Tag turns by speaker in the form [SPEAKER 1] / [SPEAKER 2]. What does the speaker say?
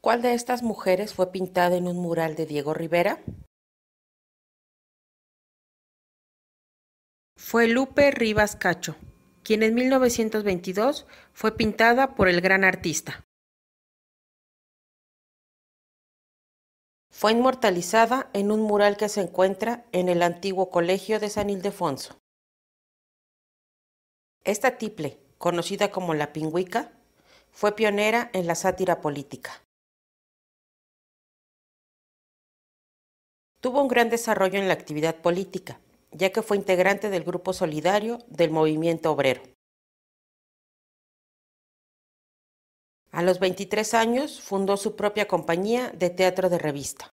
[SPEAKER 1] ¿Cuál de estas mujeres fue pintada en un mural de Diego Rivera?
[SPEAKER 2] Fue Lupe Rivas Cacho, quien en 1922 fue pintada por el gran artista. Fue inmortalizada en un mural que se encuentra en el antiguo Colegio de San Ildefonso. Esta tiple, conocida como la pingüica, fue pionera en la sátira política. Tuvo un gran desarrollo en la actividad política, ya que fue integrante del Grupo Solidario del Movimiento Obrero.
[SPEAKER 1] A los 23 años fundó su propia compañía de teatro de revista.